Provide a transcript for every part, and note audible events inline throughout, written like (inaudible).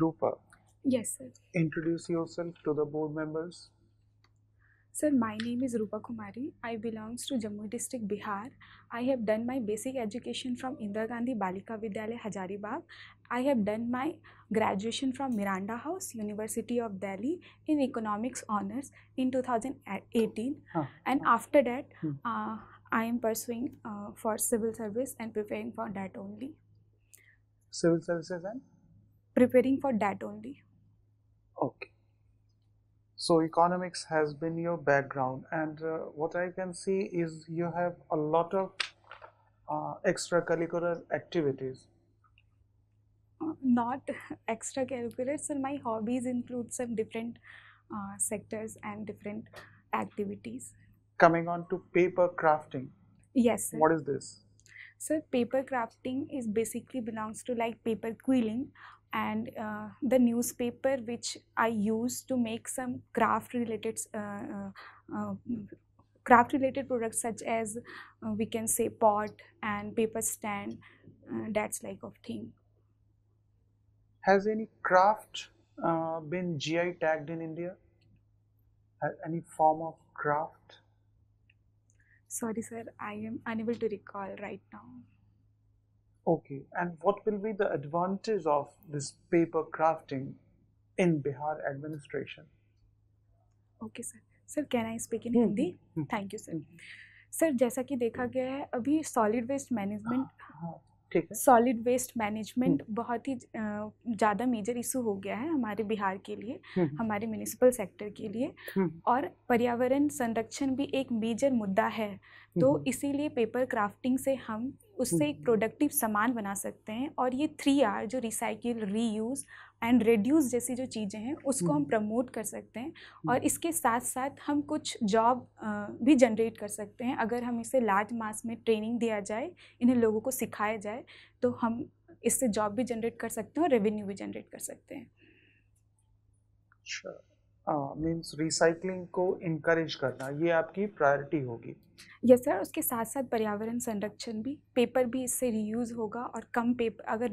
Rupa. Yes, sir. Introduce yourself to the board members. Sir, my name is Rupa Kumari. I belong to Jammu district, Bihar. I have done my basic education from Indira Gandhi Balika Vidyalaya, Hazaribagh. I have done my graduation from Miranda House, University of Delhi in economics honors in 2018. Huh. And after that, hmm. uh, I am pursuing uh, for civil service and preparing for that only. Civil services and? preparing for that only. Okay. So economics has been your background, and uh, what I can see is you have a lot of uh, extracurricular activities. Not (laughs) extracurricular, so my hobbies include some different uh, sectors and different activities. Coming on to paper crafting. Yes. Sir. What is this? So paper crafting is basically belongs to like paper quilling and uh, the newspaper which I use to make some craft related uh, uh, uh craft related products such as uh, we can say pot and paper stand that's like of thing. Has any craft been GI tagged in India? Any form of craft? Sorry sir, I am unable to recall right now. Okay, and what will be the advantage of this paper crafting in Bihar administration? Okay, sir. Sir can I speak in Hindi thank you sir sir जैसा कि देखा गया है अभी solid waste management solid waste management बहुत ही ज़्यादा major issue हो गया है हमारे बिहार के लिए hmm, hmm. हमारे म्यूनिसिपल सेक्टर के लिए hmm. और पर्यावरण संरक्षण भी एक मेजर मुद्दा है तो इसीलिए पेपर क्राफ्टिंग से हम उससे एक प्रोडक्टिव हम्म। सामान बना सकते हैं और ये थ्री आर जो रिसाइकिल रीयूज़ एंड रिड्यूस जैसी जो चीज़ें हैं उसको हम प्रमोट हम्म। कर सकते हैं हम्म। और इसके साथ साथ हम कुछ जॉब भी जनरेट कर सकते हैं अगर हम इसे लार्ज मास में ट्रेनिंग दिया जाए इन्हें लोगों को सिखाया जाए तो हम इससे जॉब भी जनरेट कर सकते हैं और रेवेन्यू भी जनरेट कर सकते हैं sure. अच्छा। मीन्स uh, रिसाइकलिंग को इनक्रेज करना ये आपकी प्रायोरिटी होगी यस yes, सर उसके साथ साथ पर्यावरण संरक्षण भी पेपर भी इससे रीयूज़ होगा और कम पेपर अगर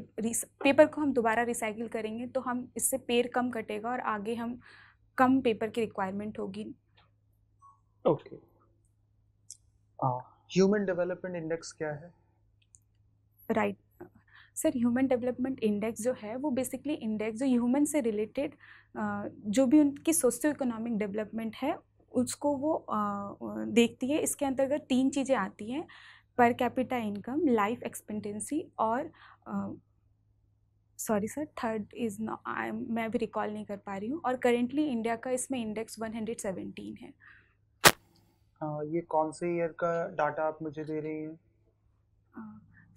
पेपर को हम दोबारा रिसाइकिल करेंगे तो हम इससे पेड़ कम कटेगा और आगे हम कम पेपर की रिक्वायरमेंट होगी ओके ह्यूमन डेवलपमेंट इंडेक्स क्या है right right. Sir human development index जो है वो बेसिकली इंडेक्स जो ह्यूमन से रिलेटेड जो भी उनकी सोशियो इकोनॉमिक डेवलपमेंट है उसको वो देखती है इसके अंतर्गत तीन चीज़ें आती हैं per capita income life expectancy और सॉरी सर थर्ड इज़ मैं भी रिकॉल नहीं कर पा रही हूँ और करेंटली इंडिया का इसमें इंडेक्स 117 है आ, ये कौन से ईयर का डाटा आप मुझे दे रही हैं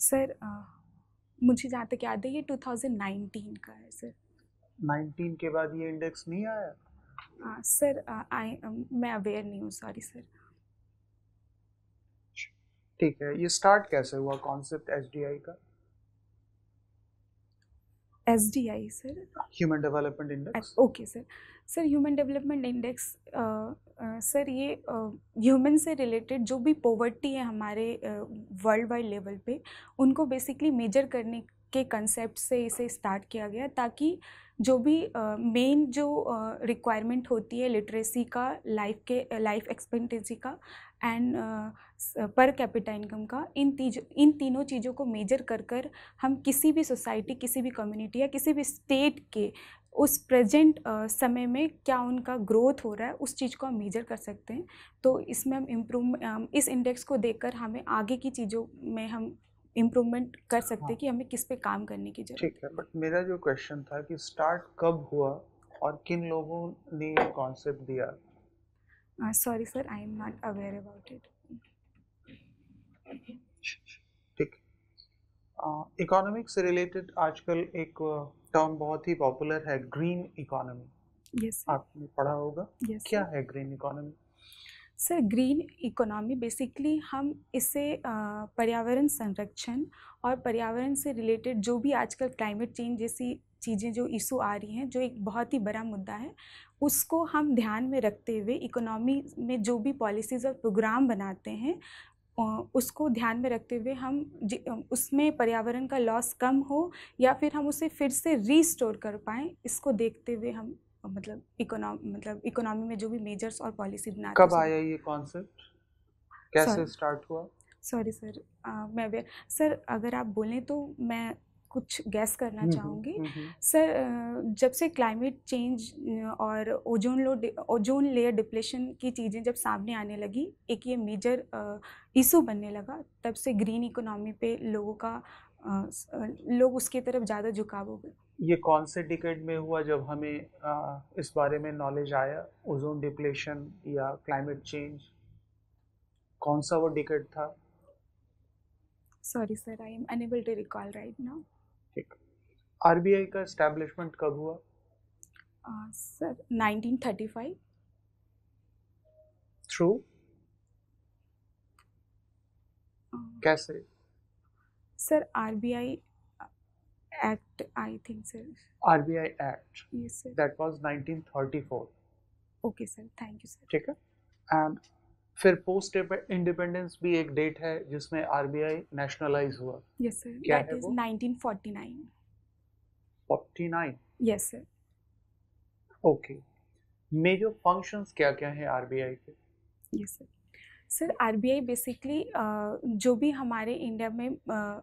सर मुझे जहाँ तक याद है ये 2019 का है सर 19 के बाद ये इंडेक्स नहीं आया आ, सर आई मैं अवेयर नहीं हूँ सॉरी सर ठीक है ये स्टार्ट कैसे हुआ कॉन्सेप्ट एस का एस sir human development index okay sir sir human development index sir ये ह्यूमन से रिलेटेड जो भी पॉवर्टी है हमारे वर्ल्ड वाइड लेवल पे उनको बेसिकली मेजर करने के कंसेप्ट से इसे स्टार्ट किया गया ताकि जो भी मेन जो रिक्वायरमेंट होती है लिटरेसी का लाइफ के लाइफ एक्सपेक्टेंसी का एंड पर कैपिटा इनकम का इन तीज इन तीनों चीज़ों को मेजर कर कर हम किसी भी सोसाइटी किसी भी कम्युनिटी या किसी भी स्टेट के उस प्रेजेंट समय में क्या उनका ग्रोथ हो रहा है उस चीज़ को हम मेजर कर सकते हैं तो इसमें हम इम्प्रूव इस इंडेक्स को देखकर हमें आगे की चीज़ों में हम इम्प्रूवमेंट कर सकते हैं हाँ। कि हमें किस पे काम करने की जरूरत ठीक है बट मेरा जो क्वेश्चन था कि स्टार्ट कब हुआ और किन लोगों ने ये कॉन्सेप्ट दिया sorry sir I am not aware about it ठीक इकोनॉमिक्स रिलेटेड आजकल एक uh, टर्म बहुत ही पॉपुलर है ग्रीन इकोनॉमी yes, आपने पढ़ा होगा yes, क्या है green economy sir green economy basically हम इसे पर्यावरण संरक्षण और पर्यावरण से रिलेटेड जो भी आजकल क्लाइमेट चेंज जैसी चीज़ें जो इशू आ रही हैं जो एक बहुत ही बड़ा मुद्दा है उसको हम ध्यान में रखते हुए इकोनॉमी में जो भी पॉलिसीज़ और प्रोग्राम बनाते हैं उसको ध्यान में रखते हुए हम उसमें पर्यावरण का लॉस कम हो या फिर हम उसे फिर से रीस्टोर कर पाएँ इसको देखते हुए हम मतलब इकोनॉमी मतलब इकोनॉमी में जो भी मेजर्स और पॉलिसी बनाते कब आया ये कॉन्सेप्ट कैसे स्टार्ट हुआ सॉरी सर मैं अवेयर सर अगर आप बोलें तो मैं कुछ गैस करना चाहूँगी सर जब से क्लाइमेट चेंज और ओजोन लो ओजोन लेयर डिप्लेशन की चीज़ें जब सामने आने लगी एक ये मेजर इशू बनने लगा तब से ग्रीन इकोनॉमी पे लोगों का लोग उसकी तरफ ज़्यादा झुकाव हो गए ये कौन से डिकेट में हुआ जब हमें इस बारे में नॉलेज आया ओजोन डिप्लेशन या क्लाइमेट चेंज कौन सा वो डिकेट था sorry sir I am unable to recall right now ठीक आरबीआई का एस्टेब्लिशमेंट कब हुआ सर uh, 1935 थ्रू कैसे sir RBI act I think sir RBI act yes sir that was 1934 okay sir thank you sir ठीक है and फिर post independence भी एक डेट है जिसमें आरबीआई नेशनलाइज हुआ यस सर क्या है वो 1949 49 yes sir okay major functions क्या-क्या हैं आरबीआई के yes sir sir RBI basically जो भी हमारे इंडिया में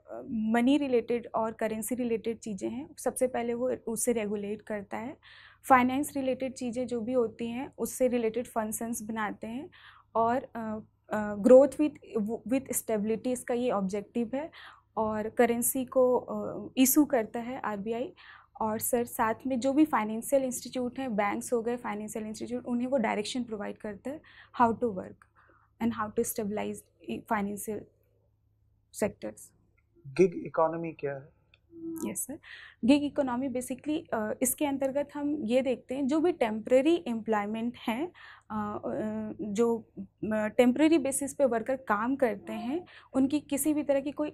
मनी रिलेटेड और करेंसी रिलेटेड चीज़ें हैं सबसे पहले वो उसे रेगुलेट करता है फाइनेंस रिलेटेड चीज़ें जो भी होती हैं उससे रिलेटेड फंक्शंस बनाते हैं और ग्रोथ विथ विथ स्टेबिलिटी इसका ये ऑब्जेक्टिव है और करेंसी को इशू करता है आर और सर साथ में जो भी फाइनेंशियल इंस्टीट्यूट हैं बैंक्स हो गए फाइनेंशियल इंस्टीट्यूट उन्हें वो डायरेक्शन प्रोवाइड करता है how to work and how to stabilise financial sectors gig economy क्या है yes sir gig economy basically इसके अंतर्गत हम ये देखते हैं जो भी टेम्प्रेरी एम्प्लॉयमेंट हैं जो टेम्प्रेरी बेसिस पे वर्कर काम करते हैं उनकी किसी भी तरह की कोई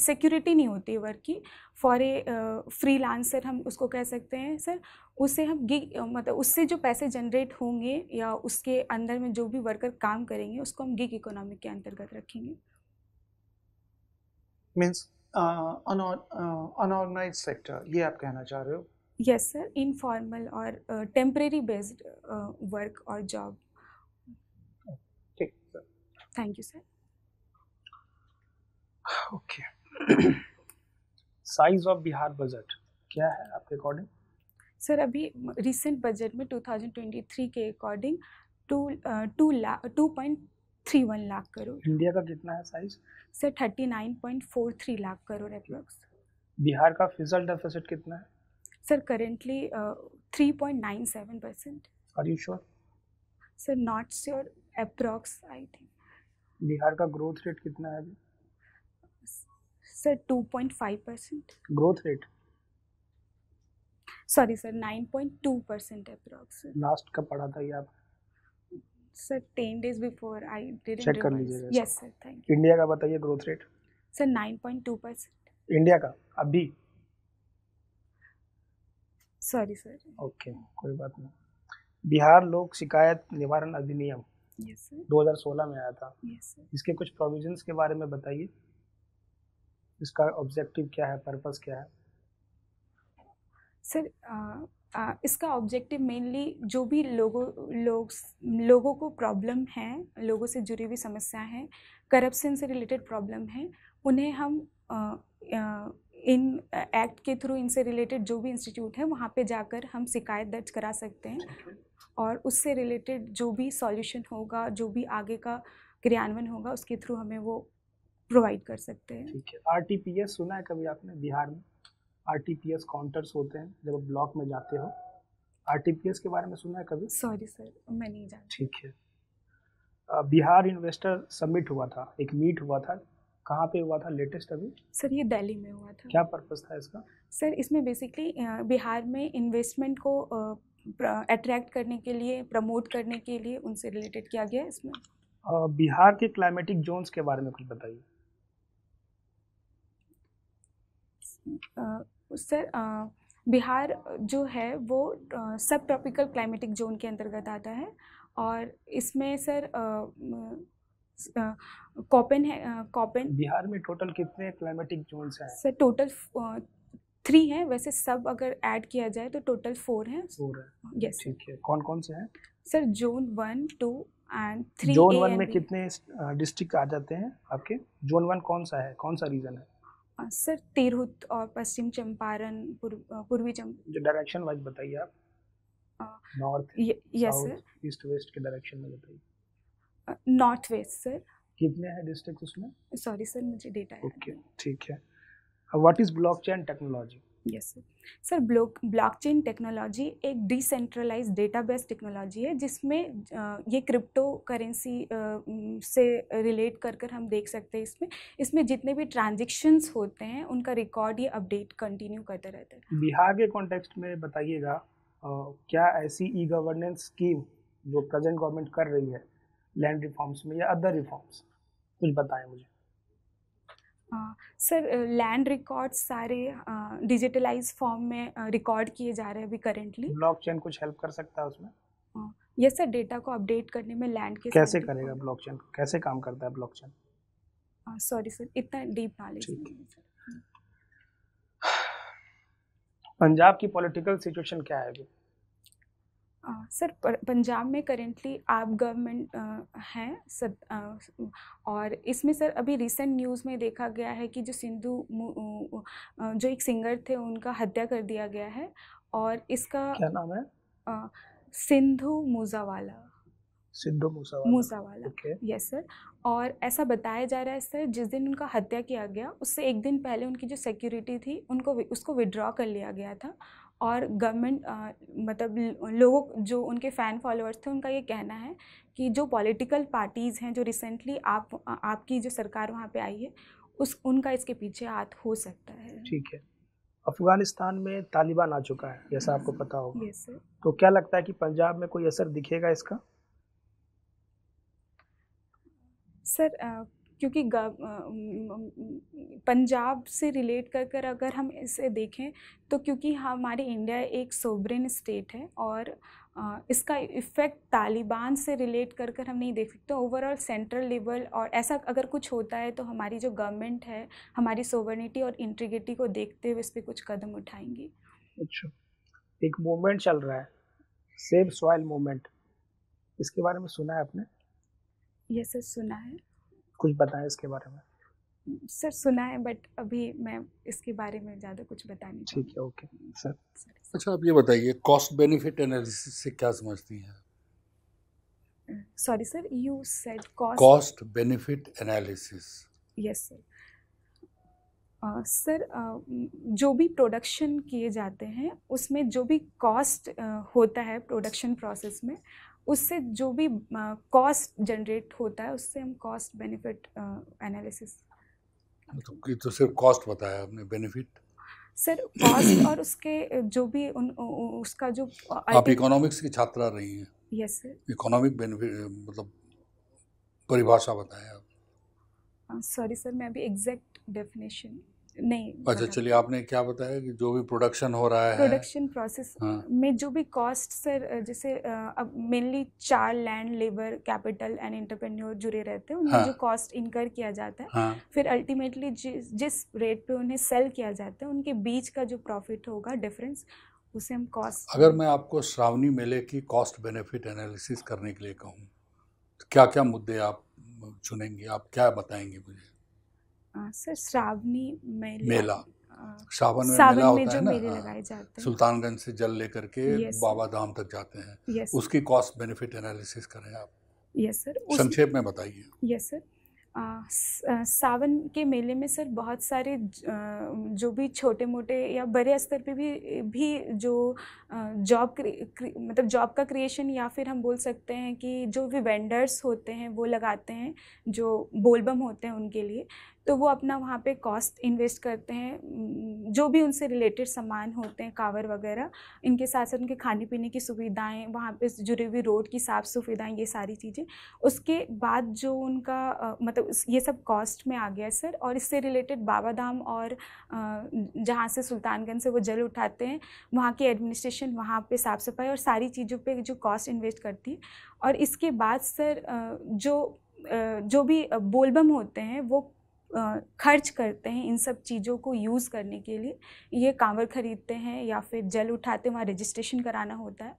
सिक्योरिटी नहीं होती वर्क की फॉर ए फ्री लांसर हम उसको कह सकते हैं सर उससे हम गिग मतलब उससे जो पैसे जनरेट होंगे या उसके अंदर में जो भी वर्कर काम करेंगे उसको हम गिग इकोनॉमिक के अंतर्गत रखेंगे मीन्स अनऑर्गेनाइज सेक्टर ये आप कहना चाह रहे हो यस सर इनफॉर्मल और टेम्परेरी बेस्ड वर्क और job thank you sir okay size of Bihar budget क्या है आपके अकॉर्डिंग सर अभी रिसेंट बजट में 2023 के according to two lakh three one lakh crore India का कितना है size sir thirty nine point four three lakh crore approx Bihar का फिजल डेफिसिट कितना है sir currently three point nine seven percent are you sure sir not sure approx I think Bihar का growth rate कितना है अभी sir 2.5 percent growth rate sorry sir 9.2 percent approx last कब पढ़ा था ये आप sir days before I did check कर yes sir thank you India का बताइए growth rate sir 9.2 percent India का अभी सॉरी सर ओके कोई बात नहीं बिहार लोक शिकायत निवारण अधिनियम yes, 2016 में आया था yes, इसके कुछ प्रोविजंस के बारे में बताइए इसका ऑब्जेक्टिव क्या है पर्पस क्या है सर इसका ऑब्जेक्टिव मेनली जो भी लोगों लोग लोगों को प्रॉब्लम है लोगों से जुड़ी हुई समस्या है करप्शन से रिलेटेड प्रॉब्लम है उन्हें हम इन एक्ट के थ्रू इनसे रिलेटेड जो भी इंस्टीट्यूट है वहाँ पे जाकर हम शिकायत दर्ज करा सकते हैं और उससे रिलेटेड जो भी सॉल्यूशन होगा जो भी आगे का क्रियान्वयन होगा उसके थ्रू हमें वो प्रोवाइड कर सकते हैं ठीक है आर टी पी एस सुना है कभी आपने बिहार में R T P S counters होते हैं जब आप ब्लॉक में जाते हो आर टी पी एस के बारे में सुना है कभी सॉरी सर मैं नहीं जानती ठीक है बिहार इन्वेस्टर समिट हुआ था एक मीट हुआ था कहाँ पे हुआ था लेटेस्ट अभी सर ये दिल्ली में हुआ था क्या पर्पज था इसका सर इसमें बेसिकली बिहार में इन्वेस्टमेंट को अट्रैक्ट करने के लिए प्रमोट करने के लिए उनसे रिलेटेड किया गया है इसमें बिहार के क्लाइमेटिक जोन्स के बारे में कुछ बताइए सर बिहार जो है वो सब ट्रॉपिकल क्लाइमेटिक जोन के अंतर्गत आता है और इसमें सर कॉपन है कॉपन बिहार में टोटल कितने क्लाइमेटिक जोन्स हैं सर टोटल थ्री हैं वैसे सब अगर ऐड किया जाए तो टोटल फोर हैं फोर है यस ठीक है कौन कौन से हैं sir zone one two and three zone one में कितने डिस्ट्रिक्ट आ जाते हैं आपके जोन वन कौन सा है कौन सा रीजन है सर तिरहुत और पश्चिम चंपारण पूर्वी चंपारण जो डायरेक्शन वाइज बताइए आप north yes sir east west के डायरेक्शन में बताइए नॉर्थ वेस्ट सर कितने हैं डिस्ट्रिक्ट उसमें सॉरी सर मुझे डेटा ओके ठीक है what is blockchain technology yes sir block blockchain technology एक डिसेंट्रलाइज डेटाबेस टेक्नोलॉजी है जिसमें ये क्रिप्टो करेंसी से रिलेट कर कर हम देख सकते हैं इसमें इसमें जितने भी ट्रांजेक्शन्स होते हैं उनका रिकॉर्ड ये अपडेट कंटिन्यू करते रहते हैं बिहार के कॉन्टेक्स्ट में बताइएगा क्या ऐसी ई गवर्नेंस स्कीम जो प्रेजेंट गवर्नमेंट कर रही है लैंड रिफॉर्म्स में या अदर रिफॉर्म्स कुछ बताएं मुझे हाँ, सर लैंड रिकॉर्ड सारे डिजिटलाइज फॉर्म में रिकॉर्ड किए जा रहे हैं अभी करेंटली ब्लॉकचेन कुछ हेल्प कर सकता है उसमें यस सर डेटा को अपडेट करने में लैंड के कैसे करेगा ब्लॉकचेन कैसे काम करता है ब्लॉकचेन सॉरी सर इतना डीप नॉलेज (sighs) पंजाब की पॉलिटिकल सिचुएशन क्या है अभी हाँ, सर पंजाब में करेंटली आप गवर्नमेंट हैं सद, और इसमें सर अभी रिसेंट न्यूज़ में देखा गया है कि जो सिंधु जो एक सिंगर थे उनका हत्या कर दिया गया है और इसका क्या नाम है Sidhu Moosewala Sidhu Moosewala Moosewala okay. Yes sir और ऐसा बताया जा रहा है सर जिस दिन उनका हत्या किया गया उससे एक दिन पहले उनकी जो सिक्योरिटी थी उनको उसको विड्रॉ कर लिया गया था और गवर्नमेंट मतलब लोगों जो उनके फ़ैन फॉलोअर्स थे उनका ये कहना है कि जो पॉलिटिकल पार्टीज़ हैं जो रिसेंटली आप आपकी जो सरकार वहाँ पे आई है उस उनका इसके पीछे हाथ हो सकता है ठीक है अफगानिस्तान में तालिबान आ चुका है जैसा आपको पता होगा यस तो क्या लगता है कि पंजाब में कोई असर दिखेगा इसका सर क्योंकि पंजाब से रिलेट कर कर अगर हम इसे देखें तो क्योंकि हमारे इंडिया एक सोब्रेन स्टेट है और इसका इफ़ेक्ट तालिबान से रिलेट कर कर हम नहीं देख सकते तो ओवरऑल सेंट्रल लेवल और ऐसा अगर कुछ होता है तो हमारी जो गवर्नमेंट है हमारी सोवर्निटी और इंटीग्रिटी को देखते हुए इस पर कुछ कदम उठाएंगी अच्छा एक मूवमेंट चल रहा है सेव सॉयल मूवमेंट इसके बारे में सुना है आपने यस yes, सर सुना है कुछ बताएं इसके बारे में सर सुना है बट अभी मैं इसके बारे में ज़्यादा कुछ बता नहीं ठीक है ओके सर अच्छा आप ये बताइए कॉस्ट बेनिफिट एनालिसिस से क्या समझती हैं sorry sir you said cost cost benefit analysis yes sir sir जो भी प्रोडक्शन किए जाते हैं उसमें जो भी कॉस्ट uh, होता है प्रोडक्शन प्रोसेस में उससे जो भी कॉस्ट जनरेट होता है उससे हम कॉस्ट बेनिफिट एनालिसिस तो, तो सिर्फ कॉस्ट बताया आपने बेनिफिट सर कॉस्ट और उसके जो भी उन उसका जो आप इकोनॉमिक्स की छात्रा रही हैं यस सर इकोनॉमिक बेनिफिट मतलब परिभाषा बताएं आप सॉरी सर मैं अभी एग्जैक्ट डेफिनेशन नहीं अच्छा चलिए आपने क्या बताया कि जो भी प्रोडक्शन हो रहा है प्रोडक्शन प्रोसेस हाँ। में जो भी कॉस्ट सर जैसे अब मेनली चार land labour capital and entrepreneur जुड़े रहते हैं उनमें हाँ। जो कॉस्ट इनकर किया जाता है हाँ। फिर अल्टीमेटली जिस जिस रेट पे उन्हें सेल किया जाता है उनके बीच का जो प्रॉफिट होगा डिफरेंस उसे हम कॉस्ट अगर मैं आपको श्रावणी मेले की कॉस्ट बेनिफिट एनालिसिस करने के लिए कहूँ तो क्या क्या मुद्दे आप चुनेंगे आप क्या बताएंगे मुझे सर श्रावणी मेला मेला सावन में सावन मेला में होता है ना हाँ। जाते सुल्तानगंज से जल लेकर के बाबा धाम तक जाते हैं उसकी कॉस्ट बेनिफिट एनालिसिस करें आप यस सर संक्षेप में बताइए यस सर आ, सावन के मेले में सर बहुत सारे जो भी छोटे मोटे या बड़े स्तर पे भी भी जो जॉब मतलब जॉब का क्रिएशन या फिर हम बोल सकते हैं कि जो भी वेंडर्स होते हैं वो लगाते हैं जो बोलबम होते हैं उनके लिए तो वो अपना वहाँ पे कॉस्ट इन्वेस्ट करते हैं जो भी उनसे रिलेटेड सामान होते हैं कावर वगैरह इनके साथ साथ उनके खाने पीने की सुविधाएं वहाँ पे जुड़े हुई रोड की साफ़ सुविधाएं ये सारी चीज़ें उसके बाद जो उनका मतलब ये सब कॉस्ट में आ गया सर और इससे रिलेटेड बाबा धाम और जहाँ से सुल्तानगंज से वो जल उठाते हैं वहाँ की एडमिनिस्ट्रेशन वहाँ पर साफ़ सफाई और सारी चीज़ों पर जो कॉस्ट इन्वेस्ट करती है और इसके बाद सर जो जो भी बोलबम होते हैं वो खर्च करते हैं इन सब चीज़ों को यूज़ करने के लिए ये कांवर ख़रीदते हैं या फिर जल उठाते हैं वहाँ रजिस्ट्रेशन कराना होता है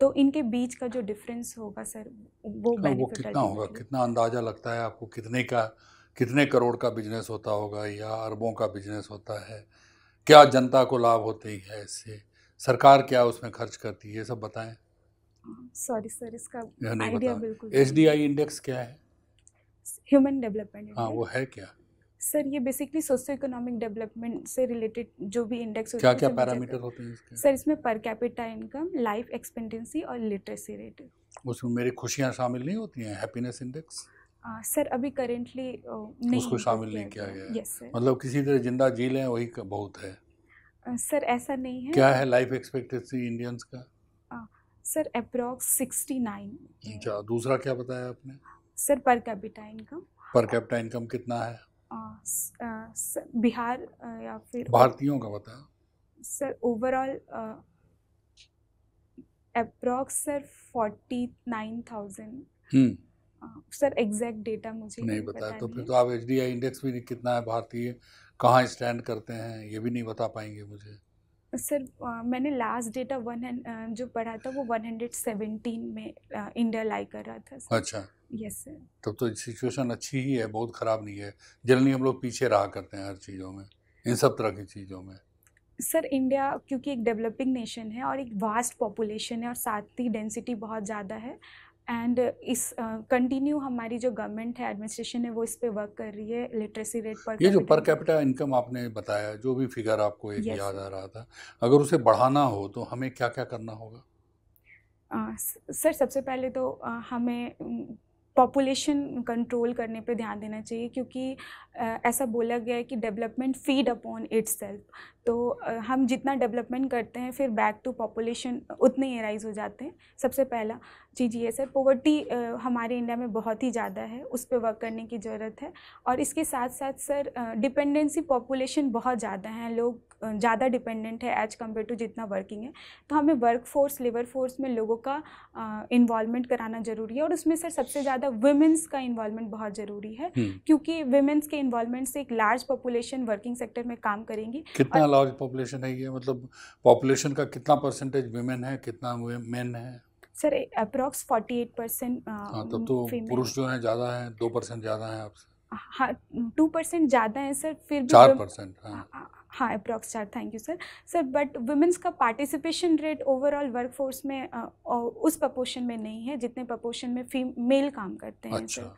तो इनके बीच का जो डिफरेंस होगा सर वो तो वो कितना होगा कितना अंदाज़ा लगता है आपको कितने का कितने करोड़ का बिजनेस होता होगा या अरबों का बिजनेस होता है क्या जनता को लाभ होती है इससे सरकार क्या उसमें खर्च करती है ये सब बताएं सॉरी सर इसका आइडिया बिल्कुल एच इंडेक्स क्या है ह्यूमन डेवलपमेंट हाँ वो है क्या सर ये बेसिकली सोशो इकोनॉमिक डेवलपमेंट से रिलेटेड जो भी इंडेक्स होते हैं क्या क्या पैरामीटर होते हैं इसके सर इसमें पर कैपिटा इनकम लाइफ एक्सपेंडेंसी और लिटरेसी रेट उसमें मेरी खुशियाँ शामिल नहीं होती हैं हैप्पीनेस इंडेक्स सर अभी करेंटली नहीं उसको शामिल नहीं किया गया यस सर मतलब किसी तरह जिंदा जी लें वही बहुत है सर ऐसा नहीं है क्या है लाइफ एक्सपेक्टेंसी इंडियंस का सर अप्रोक्स सिक्सटी नाइन अच्छा दूसरा क्या बताया आपने sir per capita income per capita income कितना है बिहार या फिर भारतीयों का बता sir overall approx sir forty nine thousand sir exact data मुझे नहीं, नहीं पता तो फिर तो आप एच इंडेक्स भी कितना है भारतीय कहाँ स्टैंड करते हैं ये भी नहीं बता पाएंगे मुझे सर मैंने लास्ट डेटा वन जो पढ़ा था वो वन हंड्रेड सेवेंटीन में इंडिया लाई कर रहा था सर. अच्छा यस सर तब तो सिचुएशन अच्छी ही है बहुत ख़राब नहीं है जनरली हम लोग पीछे रहा करते हैं हर चीज़ों में इन सब तरह की चीज़ों में सर इंडिया क्योंकि एक डेवलपिंग नेशन है और एक वास्ट पॉपुलेशन है और साथ ही डेंसिटी बहुत ज़्यादा है एंड इस कंटिन्यू uh, हमारी जो गवर्नमेंट है एडमिनिस्ट्रेशन है वो इस पे वर्क कर रही है लिटरेसी रेट पर ये जो पर कैपिटा इनकम आपने बताया जो भी फिगर आपको एक yes. याद आ रहा था अगर उसे बढ़ाना हो तो हमें क्या क्या करना होगा सर uh, सबसे पहले तो uh, हमें पॉपुलेशन कंट्रोल करने पे ध्यान देना चाहिए क्योंकि ऐसा बोला गया है कि डेवलपमेंट फीड अपॉन इट्स तो हम जितना डेवलपमेंट करते हैं फिर बैक टू पॉपुलेशन उतने ही राइज हो जाते हैं सबसे पहला जी जी ये सर पोवर्टी हमारे इंडिया में बहुत ही ज़्यादा है उस पर वर्क करने की ज़रूरत है और इसके साथ साथ सर डिपेंडेंसी पॉपुलेशन बहुत ज़्यादा है लोग ज़्यादा डिपेंडेंट है एज कम्पेयर टू जितना वर्किंग है तो हमें वर्क फोर्स लेबर फोर्स में लोगों का इन्वॉलमेंट कराना ज़रूरी है और उसमें सर सबसे ज़्यादा वुमेंस का इन्वॉलमेंट बहुत ज़रूरी है हम्म। क्योंकि वुमेंस के इन्वॉलमेंट से एक लार्ज पॉपुलेशन वर्किंग सेक्टर में काम करेंगी कितना लार्ज पॉपुलेशन है ये मतलब पॉपुलेशन का कितना परसेंटेज वीमेन है कितना मेन है सर अप्रॉक्स 48 परसेंट हाँ तब तो पुरुष जो है ज़्यादा है दो परसेंट ज़्यादा है आपसे हाँ टू परसेंट ज़्यादा है सर फिर चार परसेंट हाँ अप्रॉक्स हाँ, हाँ, चार thank you sir sir but womens का पार्टिसिपेशन रेट ओवरऑल वर्कफोर्स में आ, uh, uh, उस प्रपोर्शन में नहीं है जितने प्रपोर्शन में फीमेल काम करते हैं अच्छा. सर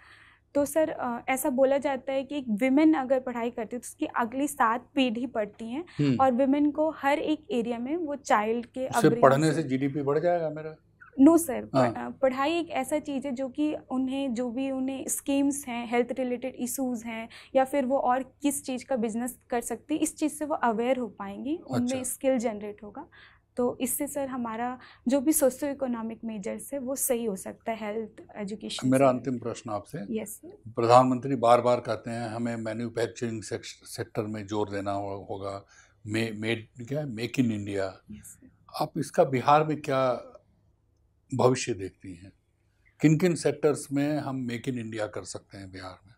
तो सर ऐसा बोला जाता है कि एक विमेन अगर पढ़ाई करती है तो उसकी अगली सात पीढ़ी पढ़ती हैं हम्म। और विमेन को हर एक एरिया में वो चाइल्ड के से पढ़ने से जीडीपी बढ़ जाएगा मेरा नो सर हाँ। पढ़ाई एक ऐसा चीज़ है जो कि उन्हें जो भी उन्हें स्कीम्स हैं हेल्थ रिलेटेड इश्यूज हैं या फिर वो और किस चीज़ का बिजनेस कर सकती इस चीज़ से वो अवेयर हो पाएंगी उनमें स्किल अच्छा। जनरेट होगा तो इससे सर हमारा जो भी सोशो इकोनॉमिक मेजर्स है वो सही हो सकता है हेल्थ एजुकेशन मेरा अंतिम प्रश्न आपसे यस प्रधानमंत्री बार बार कहते हैं हमें मैन्युफैक्चरिंग सेक्टर में जोर देना होगा मे मेड क्या मेक इन इंडिया आप इसका बिहार में क्या भविष्य देखती हैं किन किन सेक्टर्स में हम मेक इन इंडिया कर सकते हैं बिहार में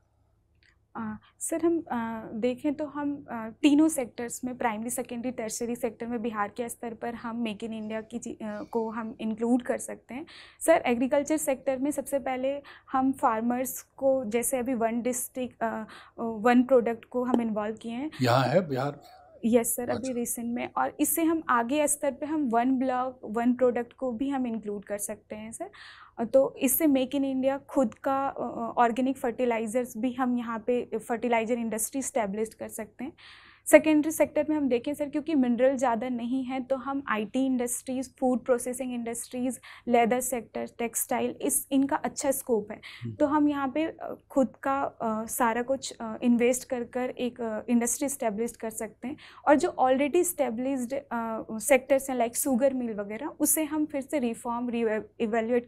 सर हम आ, देखें तो हम आ, तीनों सेक्टर्स में प्राइमरी सेकेंडरी टर्सरी सेक्टर में बिहार के स्तर पर हम मेक इन इंडिया की आ, को हम इंक्लूड कर सकते हैं सर एग्रीकल्चर सेक्टर में सबसे पहले हम फार्मर्स को जैसे अभी वन डिस्ट्रिक्ट वन प्रोडक्ट को हम इन्वॉल्व किए हैं यहाँ है बिहार यस सर अभी अच्छा। रिसेंट में और इससे हम आगे स्तर पे हम वन ब्लॉक वन प्रोडक्ट को भी हम इंक्लूड कर सकते हैं सर तो इससे मेक इन इंडिया खुद का ऑर्गेनिक फर्टिलाइज़र्स भी हम यहाँ पे फर्टिलाइज़र इंडस्ट्री स्टैब्लिश कर सकते हैं सेकेंडरी सेक्टर में हम देखें सर क्योंकि मिनरल ज़्यादा नहीं है तो हम IT industries food processing industries leather sector textile इस इनका अच्छा स्कोप है हम्म। तो हम यहाँ पे खुद का आ, सारा कुछ इन्वेस्ट कर कर एक इंडस्ट्री इस्टेब्लिश कर सकते हैं और जो ऑलरेडी इस्टेब्लिश्ड सेक्टर्स हैं लाइक सुगर मिल वगैरह उसे हम फिर से रिफॉर्म री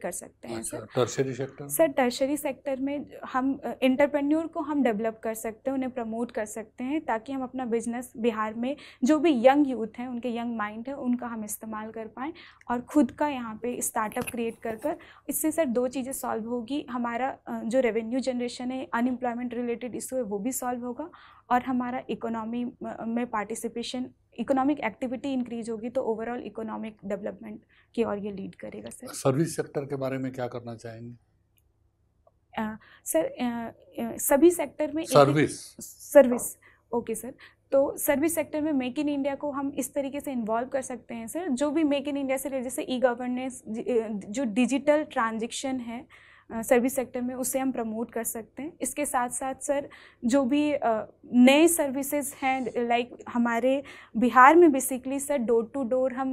कर सकते हैं sir tertiary sector sir tertiary sector में हम इंटरप्रेन्योर को हम डेवलप कर सकते हैं उन्हें प्रमोट कर सकते हैं ताकि हम अपना बिजनेस बिज़नेस बिहार में जो भी यंग यूथ हैं उनके यंग माइंड हैं उनका हम इस्तेमाल कर पाएँ और ख़ुद का यहाँ पे स्टार्टअप क्रिएट कर कर इससे सर दो चीज़ें सॉल्व होगी हमारा जो रेवेन्यू जनरेशन है अनएम्प्लॉयमेंट रिलेटेड इशू है वो भी सॉल्व होगा और हमारा इकोनॉमी में पार्टिसिपेशन इकोनॉमिक एक्टिविटी इंक्रीज होगी तो ओवरऑल इकोनॉमिक डेवलपमेंट की ओर ये लीड करेगा सर सर्विस सेक्टर के बारे में क्या करना चाहेंगे सर uh, uh, uh, सभी सेक्टर में सर्विस सर्विस ओके सर तो सर्विस सेक्टर में मेक इन इंडिया को हम इस तरीके से इन्वॉल्व कर सकते हैं सर जो भी मेक इन इंडिया से जैसे ई गवर्नेंस जो डिजिटल ट्रांजेक्शन है सर्विस सेक्टर में उसे हम प्रमोट कर सकते हैं इसके साथ साथ सर जो भी नए सर्विसेज हैं लाइक हमारे बिहार में basically sir door to door हम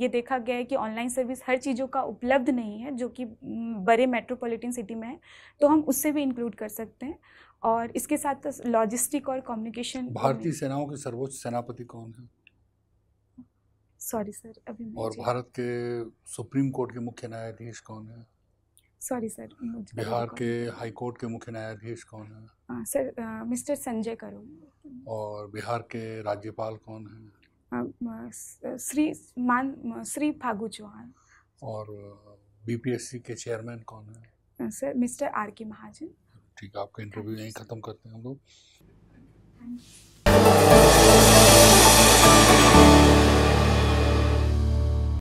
ये देखा गया है कि ऑनलाइन सर्विस हर चीज़ों का उपलब्ध नहीं है जो कि बड़े मेट्रोपॉलिटन सिटी में है तो हम उससे भी इंक्लूड कर सकते हैं और इसके साथ लॉजिस्टिक और कम्युनिकेशन भारतीय सेनाओं के सर्वोच्च सेनापति कौन है सॉरी सर अभी और भारत के सुप्रीम कोर्ट के मुख्य न्यायाधीश कौन है सॉरी सर बिहार के कोर्ट के मुख्य न्यायाधीश कौन है सर हाँ, मिस्टर संजय करोल और बिहार के राज्यपाल कौन है श्री मान श्री फागू चौहान और बीपीएससी के चेयरमैन कौन है सर मिस्टर आर के महाजन ठीक है आपका इंटरव्यू यहीं ख़त्म करते हैं हम लोग